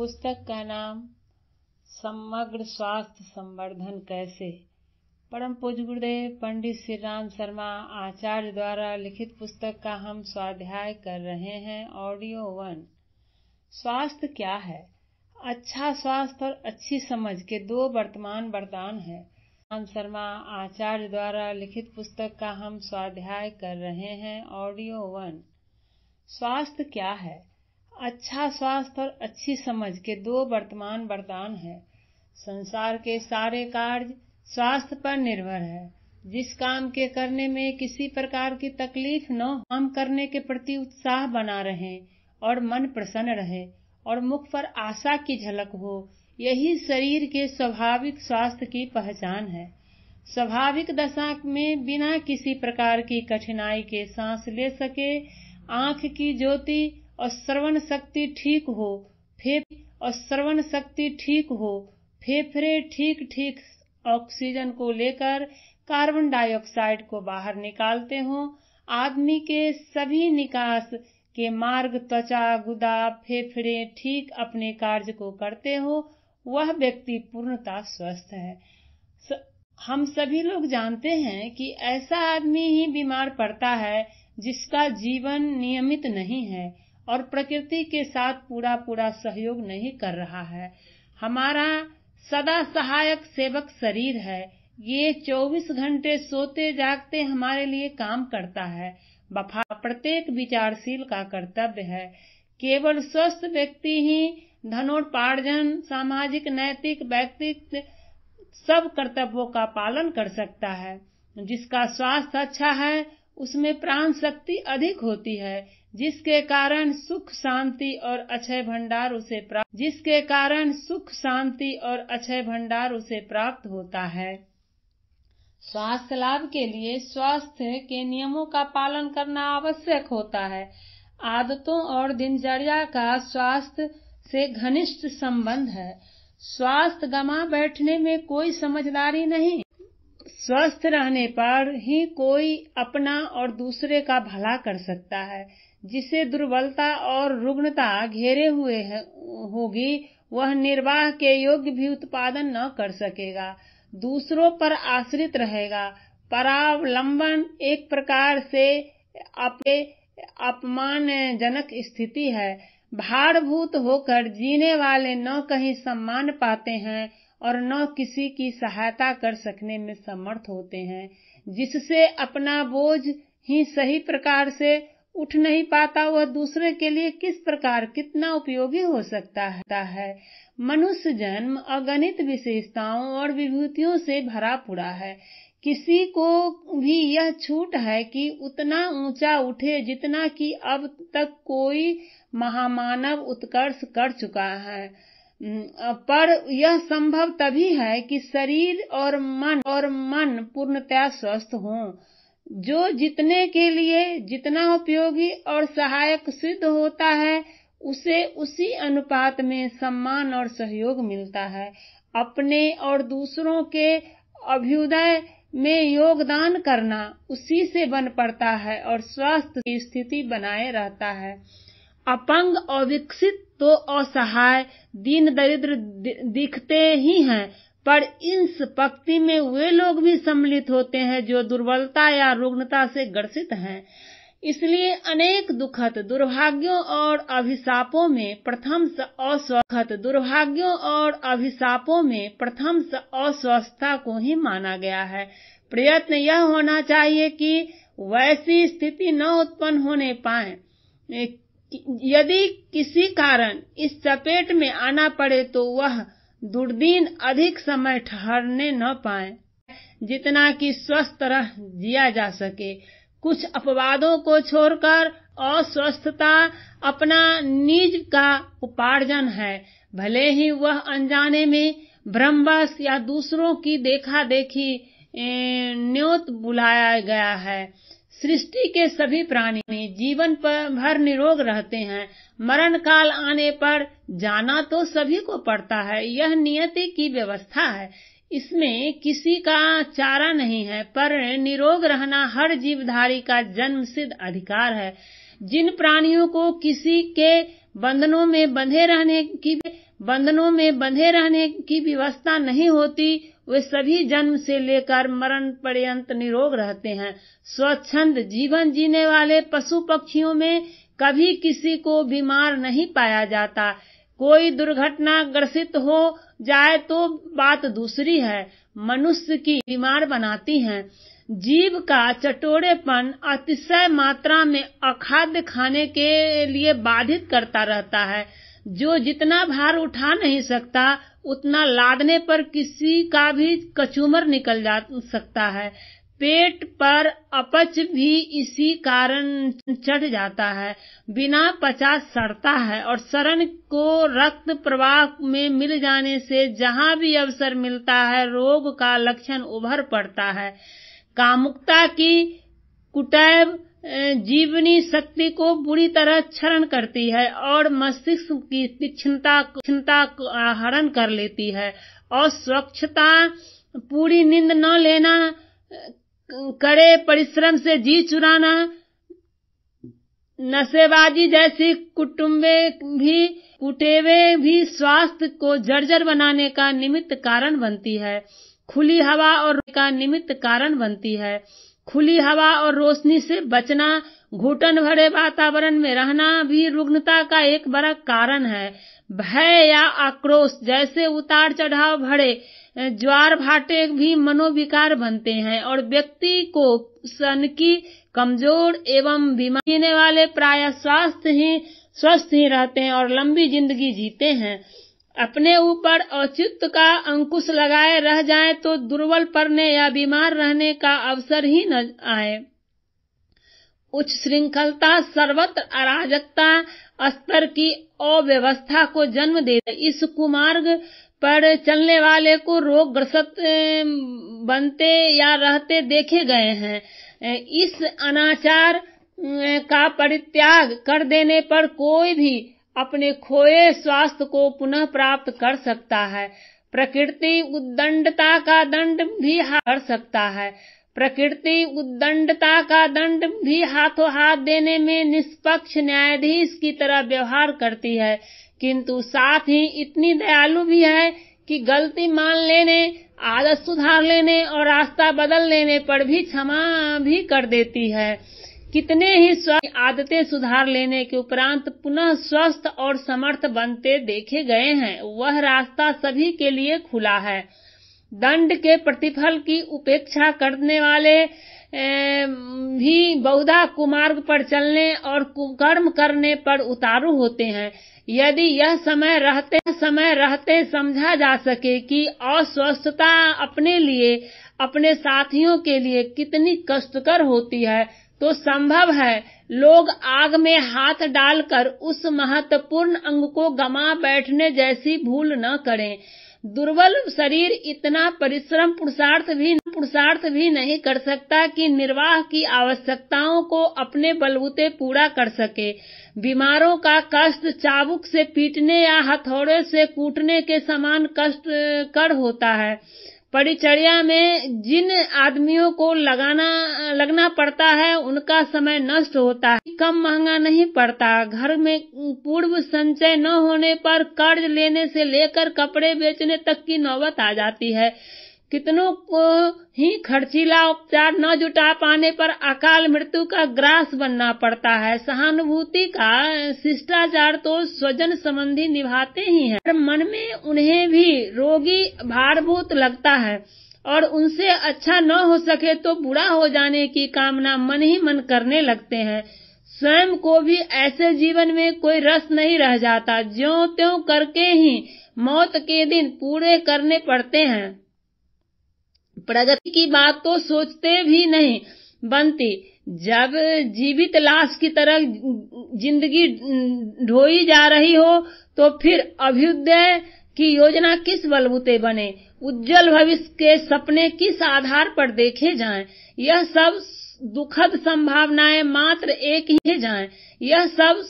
पुस्तक का नाम समग्र स्वास्थ्य संवर्धन कैसे परम पूज गुरुदेव पंडित श्री राम शर्मा आचार्य द्वारा लिखित पुस्तक का हम स्वाध्याय कर रहे हैं ऑडियो वन स्वास्थ्य क्या है अच्छा स्वास्थ्य और अच्छी समझ के दो वर्तमान वरदान है राम शर्मा आचार्य द्वारा लिखित पुस्तक का हम स्वाध्याय कर रहे हैं ऑडियो वन स्वास्थ्य क्या है अच्छा स्वास्थ्य और अच्छी समझ के दो वर्तमान वरदान हैं संसार के सारे कार्य स्वास्थ्य पर निर्भर है जिस काम के करने में किसी प्रकार की तकलीफ न हम करने के प्रति उत्साह बना रहे और मन प्रसन्न रहे और मुख पर आशा की झलक हो यही शरीर के स्वाभाविक स्वास्थ्य की पहचान है स्वाभाविक दशा में बिना किसी प्रकार की कठिनाई के सांस ले सके आंख की ज्योति और श्रवण शक्ति ठीक हो फेफ और श्रवण शक्ति ठीक हो फेफड़े ठीक ठीक ऑक्सीजन को लेकर कार्बन डाइऑक्साइड को बाहर निकालते हो आदमी के सभी निकास के मार्ग त्वचा गुदा फेफड़े ठीक अपने कार्य को करते हो वह व्यक्ति पूर्णता स्वस्थ है स, हम सभी लोग जानते हैं कि ऐसा आदमी ही बीमार पड़ता है जिसका जीवन नियमित नहीं है और प्रकृति के साथ पूरा पूरा सहयोग नहीं कर रहा है हमारा सदा सहायक सेवक शरीर है ये 24 घंटे सोते जागते हमारे लिए काम करता है प्रत्येक विचारशील का कर्तव्य है केवल स्वस्थ व्यक्ति ही धनोपार्जन सामाजिक नैतिक व्यक्तित्व सब कर्तव्यों का पालन कर सकता है जिसका स्वास्थ्य अच्छा है उसमें प्राण शक्ति अधिक होती है जिसके कारण सुख शांति और अक्षय भंडार उसे प्राप्त जिसके कारण सुख शांति और अक्षय भंडार उसे प्राप्त होता है स्वास्थ्य लाभ के लिए स्वास्थ्य के नियमों का पालन करना आवश्यक होता है आदतों और दिनचर्या का स्वास्थ्य से घनिष्ठ संबंध है स्वास्थ्य गमा बैठने में कोई समझदारी नहीं स्वस्थ रहने पर ही कोई अपना और दूसरे का भला कर सकता है जिसे दुर्बलता और रुग्णता घेरे हुए होगी वह निर्वाह के योग्य भी उत्पादन न कर सकेगा दूसरों पर आश्रित रहेगा परावलंबन एक प्रकार से अपने अपमानजनक स्थिति है भारभूत होकर जीने वाले न कहीं सम्मान पाते हैं और न किसी की सहायता कर सकने में समर्थ होते हैं जिससे अपना बोझ ही सही प्रकार से उठ नहीं पाता वह दूसरे के लिए किस प्रकार कितना उपयोगी हो सकता है मनुष्य जन्म अगणित विशेषताओं और विभूतियों से भरा पड़ा है किसी को भी यह छूट है कि उतना ऊंचा उठे जितना कि अब तक कोई महामानव उत्कर्ष कर चुका है पर यह संभव तभी है कि शरीर और मन और मन पूर्णतया स्वस्थ हों जो जितने के लिए जितना उपयोगी और सहायक सिद्ध होता है उसे उसी अनुपात में सम्मान और सहयोग मिलता है अपने और दूसरों के अभ्युदय में योगदान करना उसी से बन पड़ता है और स्वास्थ्य की स्थिति बनाए रहता है अपंग अविकसित तो असहाय दीन दरिद्र दिखते ही हैं पर इस पक्ति में वे लोग भी सम्मिलित होते हैं जो दुर्बलता या रुग्णता से ग्रसित हैं इसलिए अनेक दुखद दुर्भाग्यों और अभिशापों में प्रथम अस्वखत दुर्भाग्यों और अभिशापों में प्रथम अस्वस्थता को ही माना गया है प्रयत्न यह होना चाहिए कि वैसी स्थिति न उत्पन्न होने पाए यदि किसी कारण इस चपेट में आना पड़े तो वह दुर्दीन अधिक समय ठहरने न पाए जितना कि स्वस्थ तरह जिया जा सके कुछ अपवादों को छोड़कर अस्वस्थता अपना निज का उपार्जन है भले ही वह अनजाने में भ्रमवश या दूसरों की देखा देखी न्योत बुलाया गया है सृष्टि के सभी प्राणी जीवन पर भर निरोग रहते हैं मरण काल आने पर जाना तो सभी को पड़ता है यह नियति की व्यवस्था है इसमें किसी का चारा नहीं है पर निरोग रहना हर जीवधारी का जन्म सिद्ध अधिकार है जिन प्राणियों को किसी के बंधनों में बंधे रहने की बंधनों में बंधे रहने की व्यवस्था नहीं होती वे सभी जन्म से लेकर मरण पर्यंत निरोग रहते हैं स्वच्छंद जीवन जीने वाले पशु पक्षियों में कभी किसी को बीमार नहीं पाया जाता कोई दुर्घटना ग्रसित हो जाए तो बात दूसरी है मनुष्य की बीमार बनाती हैं जीव का चटोरेपन अतिशय मात्रा में अखाद्य खाने के लिए बाधित करता रहता है जो जितना भार उठा नहीं सकता उतना लादने पर किसी का भी कचूमर निकल जा सकता है पेट पर अपच भी इसी कारण चढ़ जाता है बिना पचा सड़ता है और शरण को रक्त प्रवाह में मिल जाने से जहाँ भी अवसर मिलता है रोग का लक्षण उभर पड़ता है कामुकता की कुटैब जीवनी शक्ति को बुरी तरह क्षरण करती है और मस्तिष्क की तीक्षणता को आहरण कर लेती है और स्वच्छता पूरी नींद न लेना कड़े परिश्रम से जी चुराना नशेबाजी जैसी कुटुम्बे भी कुटेवे भी स्वास्थ्य को जर्जर बनाने का निमित्त कारण बनती है खुली हवा और का निमित्त कारण बनती है खुली हवा और रोशनी से बचना घुटन भरे वातावरण में रहना भी रुग्णता का एक बड़ा कारण है भय या आक्रोश जैसे उतार चढ़ाव भरे ज्वार भाटे भी मनोविकार बनते हैं और व्यक्ति को सन की कमजोर एवं बीमार जीने वाले प्राय स्वास्थ्य ही स्वस्थ ही रहते हैं और लंबी जिंदगी जीते हैं अपने ऊपर औचित्य का अंकुश लगाए रह जाए तो दुर्बल पड़ने या बीमार रहने का अवसर ही न आए उच्च श्रृंखलता सर्वत्र अराजकता स्तर की अव्यवस्था को जन्म दे इस कुमार्ग पर चलने वाले को रोग ग्रसत बनते या रहते देखे गए हैं इस अनाचार का परित्याग कर देने पर कोई भी अपने खोए स्वास्थ्य को पुनः प्राप्त कर सकता है प्रकृति उद्दंडता का दंड भी हर सकता है प्रकृति उद्दंडता का दंड भी हाथों हाथ देने में निष्पक्ष न्यायाधीश की तरह व्यवहार करती है किंतु साथ ही इतनी दयालु भी है कि गलती मान लेने आदत सुधार लेने और रास्ता बदल लेने पर भी क्षमा भी कर देती है कितने ही स्वास्थ्य आदतें सुधार लेने के उपरांत पुनः स्वस्थ और समर्थ बनते देखे गए हैं वह रास्ता सभी के लिए खुला है दंड के प्रतिफल की उपेक्षा करने वाले भी बहुधा कुमार्ग पर चलने और कर्म करने पर उतारू होते हैं यदि यह समय रहते समय रहते समझा जा सके कि अस्वस्थता अपने लिए अपने साथियों के लिए कितनी कष्टकर होती है तो संभव है लोग आग में हाथ डालकर उस महत्वपूर्ण अंग को गमा बैठने जैसी भूल न करें दुर्बल शरीर इतना परिश्रम पुरुषार्थ भी पुरुषार्थ भी नहीं कर सकता कि निर्वाह की आवश्यकताओं को अपने बलबूते पूरा कर सके बीमारों का कष्ट चाबुक से पीटने या हथौड़े से कूटने के समान कष्ट कर होता है परिचर्या में जिन आदमियों को लगाना लगना पड़ता है उनका समय नष्ट होता है कम महंगा नहीं पड़ता घर में पूर्व संचय न होने पर कर्ज लेने से लेकर कपड़े बेचने तक की नौबत आ जाती है कितनों को ही खर्चीला उपचार न जुटा पाने पर अकाल मृत्यु का ग्रास बनना पड़ता है सहानुभूति का शिष्टाचार तो स्वजन संबंधी निभाते ही है पर मन में उन्हें भी रोगी भारभूत लगता है और उनसे अच्छा न हो सके तो बुरा हो जाने की कामना मन ही मन करने लगते हैं स्वयं को भी ऐसे जीवन में कोई रस नहीं रह जाता ज्यो त्यों करके ही मौत के दिन पूरे करने पड़ते हैं प्रगति की बात तो सोचते भी नहीं बनती जब जीवित लाश की तरह जिंदगी ढोई जा रही हो तो फिर अभ्युदय की योजना किस बलबूते बने उज्जवल भविष्य के सपने किस आधार पर देखे जाएं? यह सब दुखद संभावनाएं मात्र एक ही जाएं। यह सब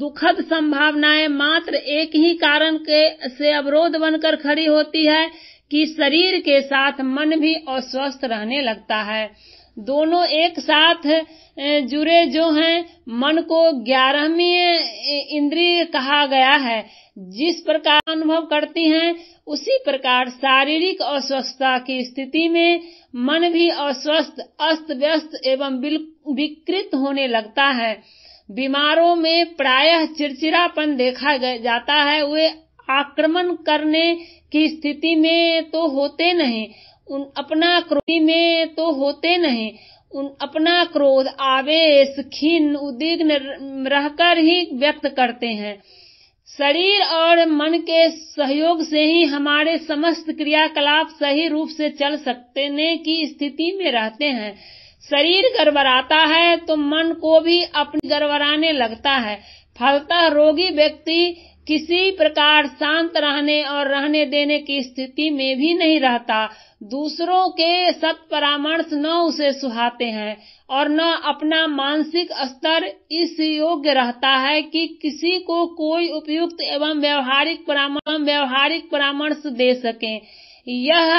दुखद संभावनाएं मात्र एक ही कारण के से अवरोध बनकर खड़ी होती है कि शरीर के साथ मन भी अस्वस्थ रहने लगता है दोनों एक साथ जुड़े जो हैं मन को ग्यारहवीं इंद्रिय कहा गया है जिस प्रकार अनुभव करती हैं उसी प्रकार शारीरिक अस्वस्थता की स्थिति में मन भी अस्वस्थ अस्त व्यस्त एवं विकृत होने लगता है बीमारों में प्रायः चिड़चिड़ापन देखा जाता है वे आक्रमण करने की स्थिति में तो होते नहीं उन अपना क्रोध में तो होते नहीं उन अपना क्रोध आवेश खीन उद्विग्न रहकर ही व्यक्त करते हैं शरीर और मन के सहयोग से ही हमारे समस्त क्रियाकलाप सही रूप से चल सकते ने की स्थिति में रहते हैं शरीर गड़बड़ाता है तो मन को भी अपनी गड़बड़ाने लगता है फलतः रोगी व्यक्ति किसी प्रकार शांत रहने और रहने देने की स्थिति में भी नहीं रहता दूसरों के सत परामर्श न उसे सुहाते हैं और न अपना मानसिक स्तर इस योग्य रहता है कि किसी को कोई उपयुक्त एवं व्यवहारिक परामर्श व्यवहारिक परामर्श दे सके यह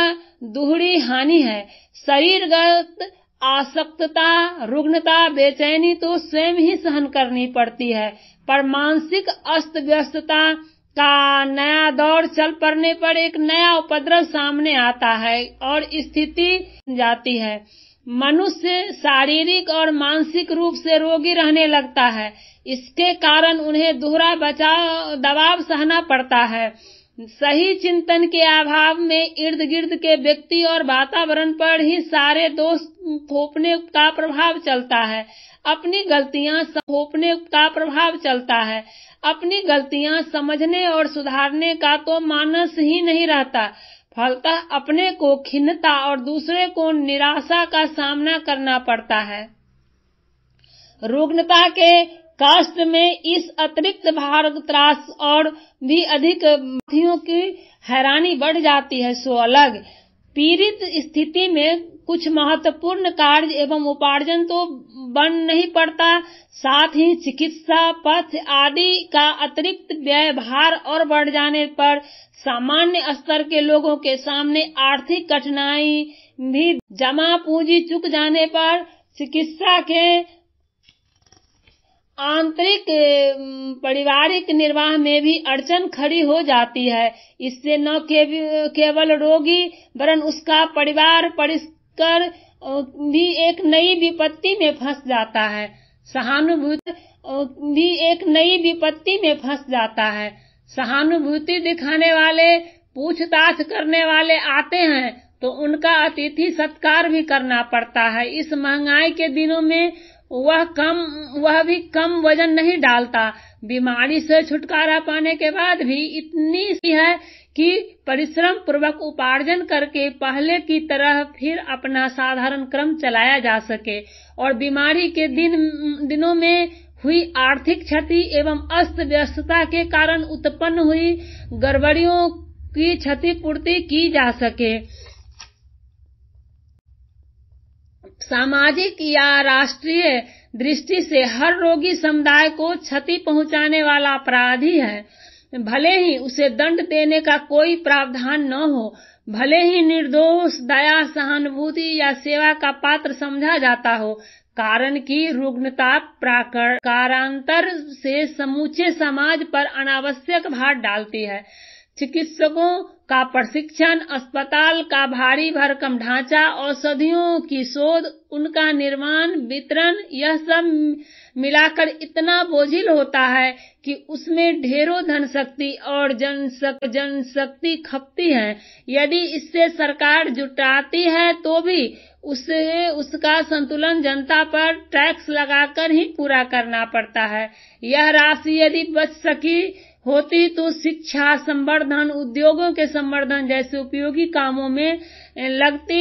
दूहरी हानि है शरीरगत आसक्तता रुग्णता बेचैनी तो स्वयं ही सहन करनी पड़ती है पर मानसिक अस्त व्यस्तता का नया दौर चल पड़ने पर एक नया उपद्रव सामने आता है और स्थिति जाती है मनुष्य शारीरिक और मानसिक रूप से रोगी रहने लगता है इसके कारण उन्हें दोहरा बचाव दबाव सहना पड़ता है सही चिंतन के अभाव में इर्द गिर्द के व्यक्ति और वातावरण पर ही सारे दोष थोपने का प्रभाव चलता है अपनी गलतियां थोपने का प्रभाव चलता है अपनी गलतियां समझने और सुधारने का तो मानस ही नहीं रहता फलतः अपने को खिन्नता और दूसरे को निराशा का सामना करना पड़ता है रुग्णता के शास्त्र में इस अतिरिक्त भार त्रास और भी अधिक की हैरानी बढ़ जाती है सो अलग पीड़ित स्थिति में कुछ महत्वपूर्ण कार्य एवं उपार्जन तो बन नहीं पड़ता साथ ही चिकित्सा पथ आदि का अतिरिक्त व्यय भार और बढ़ जाने पर सामान्य स्तर के लोगों के सामने आर्थिक कठिनाई भी जमा पूंजी चुक जाने पर चिकित्सा के आंतरिक पारिवारिक निर्वाह में भी अड़चन खड़ी हो जाती है इससे न केवल रोगी वरन उसका परिवार परिस्कर भी एक नई विपत्ति में फंस जाता है सहानुभूति भी एक नई विपत्ति में फंस जाता है सहानुभूति दिखाने वाले पूछताछ करने वाले आते हैं तो उनका अतिथि सत्कार भी करना पड़ता है इस महंगाई के दिनों में वह कम वह भी कम वजन नहीं डालता बीमारी से छुटकारा पाने के बाद भी इतनी सी है कि परिश्रम पूर्वक उपार्जन करके पहले की तरह फिर अपना साधारण क्रम चलाया जा सके और बीमारी के दिन दिनों में हुई आर्थिक क्षति एवं अस्त व्यस्तता के कारण उत्पन्न हुई गड़बड़ियों की क्षतिपूर्ति की जा सके सामाजिक या राष्ट्रीय दृष्टि से हर रोगी समुदाय को क्षति पहुंचाने वाला अपराधी है भले ही उसे दंड देने का कोई प्रावधान न हो भले ही निर्दोष दया सहानुभूति या सेवा का पात्र समझा जाता हो कारण कि रुग्णता प्राकारांतर से समूचे समाज पर अनावश्यक भार डालती है चिकित्सकों का प्रशिक्षण अस्पताल का भारी भरकम ढांचा औषधियों की शोध उनका निर्माण वितरण यह सब मिलाकर इतना बोझिल होता है कि उसमें ढेरों धन शक्ति और जन जन शक्ति खपती है यदि इससे सरकार जुटाती है तो भी उसे उसका संतुलन जनता पर टैक्स लगाकर ही पूरा करना पड़ता है यह राशि यदि बच सकी होती तो शिक्षा संवर्धन उद्योगों के संवर्धन जैसे उपयोगी कामों में लगती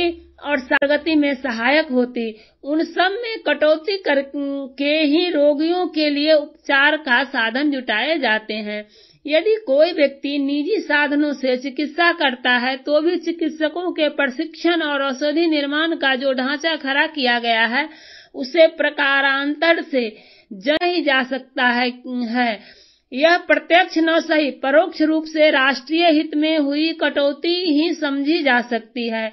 और सरगति में सहायक होती उन सब में कटौती करके ही रोगियों के लिए उपचार का साधन जुटाए जाते हैं यदि कोई व्यक्ति निजी साधनों से चिकित्सा करता है तो भी चिकित्सकों के प्रशिक्षण और औषधि निर्माण का जो ढांचा खड़ा किया गया है उसे प्रकारांतर से ही जा सकता है, है। यह प्रत्यक्ष न सही परोक्ष रूप से राष्ट्रीय हित में हुई कटौती ही समझी जा सकती है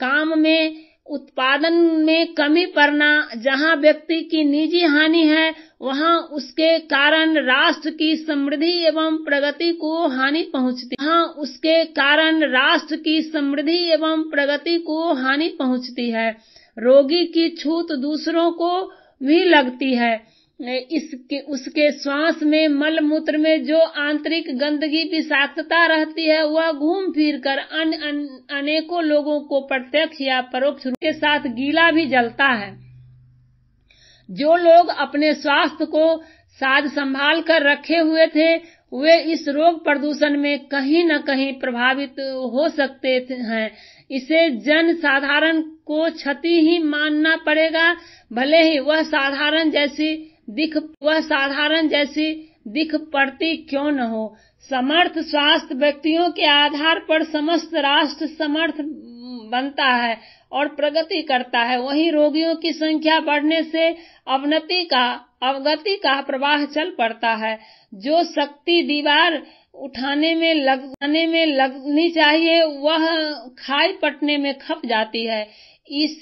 काम में उत्पादन में कमी पड़ना जहां व्यक्ति की निजी हानि है वहां उसके कारण राष्ट्र की समृद्धि एवं प्रगति को हानि पहुंचती वहां उसके कारण राष्ट्र की समृद्धि एवं प्रगति को हानि पहुंचती है रोगी की छूत दूसरों को भी लगती है इसके उसके श्वास में मल मूत्र में जो आंतरिक गंदगी विषाक्तता रहती है वह घूम फिर कर अन, अन, अनेकों लोगों को प्रत्यक्ष या परोक्ष के साथ गीला भी जलता है जो लोग अपने स्वास्थ्य को साध संभाल कर रखे हुए थे वे इस रोग प्रदूषण में कहीं न कहीं प्रभावित हो सकते हैं इसे जन साधारण को क्षति ही मानना पड़ेगा भले ही वह साधारण जैसी दिख वह साधारण जैसी दिख पड़ती क्यों न हो समर्थ स्वास्थ्य व्यक्तियों के आधार पर समस्त राष्ट्र समर्थ बनता है और प्रगति करता है वही रोगियों की संख्या बढ़ने से अवनति का अवगति का प्रवाह चल पड़ता है जो शक्ति दीवार उठाने में लगाने में लगनी चाहिए वह खाई पटने में खप जाती है इस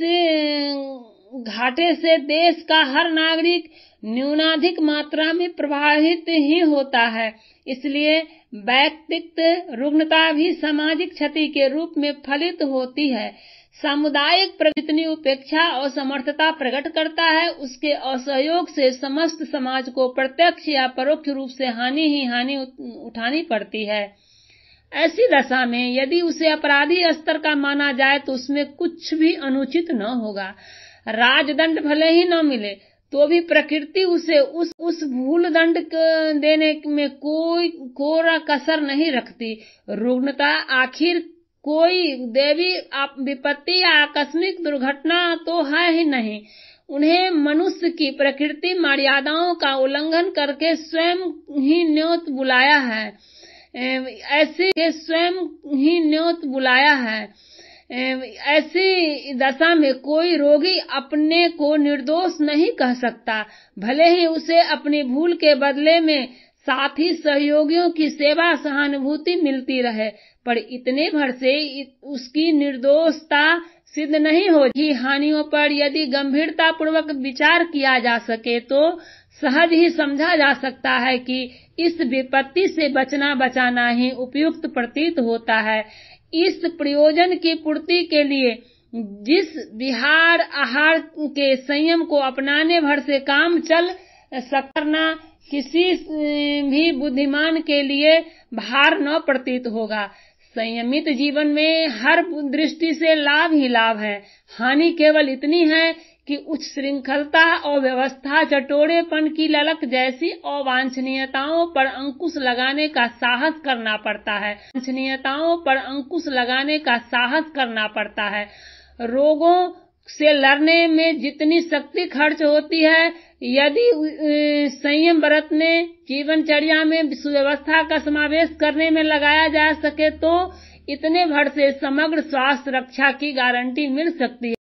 घाटे से देश का हर नागरिक न्यूनाधिक मात्रा में प्रभावित ही होता है इसलिए व्यक्तिगत रुग्णता भी सामाजिक क्षति के रूप में फलित होती है सामुदायिक जितनी उपेक्षा और समर्थता प्रकट करता है उसके असहयोग से समस्त समाज को प्रत्यक्ष या परोक्ष रूप से हानि ही हानि उठानी पड़ती है ऐसी दशा में यदि उसे अपराधी स्तर का माना जाए तो उसमें कुछ भी अनुचित न होगा राजदंड भले ही न मिले तो भी प्रकृति उसे उस उस भूल दंड देने में कोई कोरा कसर नहीं रखती रुग्णता आखिर कोई देवी विपत्ति या आकस्मिक दुर्घटना तो है ही नहीं उन्हें मनुष्य की प्रकृति मर्यादाओं का उल्लंघन करके स्वयं ही न्योत बुलाया है ऐसे स्वयं ही न्योत बुलाया है ऐसी दशा में कोई रोगी अपने को निर्दोष नहीं कह सकता भले ही उसे अपनी भूल के बदले में साथी सहयोगियों की सेवा सहानुभूति मिलती रहे पर इतने भर से उसकी निर्दोषता सिद्ध नहीं होती हानियों पर यदि गंभीरता पूर्वक विचार किया जा सके तो सहज ही समझा जा सकता है कि इस विपत्ति से बचना बचाना ही उपयुक्त प्रतीत होता है इस प्रयोजन की पूर्ति के लिए जिस बिहार आहार के संयम को अपनाने भर से काम चल सकना किसी भी बुद्धिमान के लिए भार न प्रतीत होगा संयमित जीवन में हर दृष्टि से लाभ ही लाभ है हानि केवल इतनी है कि उच्च श्रृंखलता और व्यवस्था चटोरेपन की ललक जैसी अवांछनीयताओं पर अंकुश लगाने का साहस करना पड़ता है अवांछनीयताओं पर अंकुश लगाने का साहस करना पड़ता है रोगों से लड़ने में जितनी शक्ति खर्च होती है यदि संयम बरतने जीवनचर्या में सुव्यवस्था का समावेश करने में लगाया जा सके तो इतने भर से समग्र स्वास्थ्य रक्षा की गारंटी मिल सकती है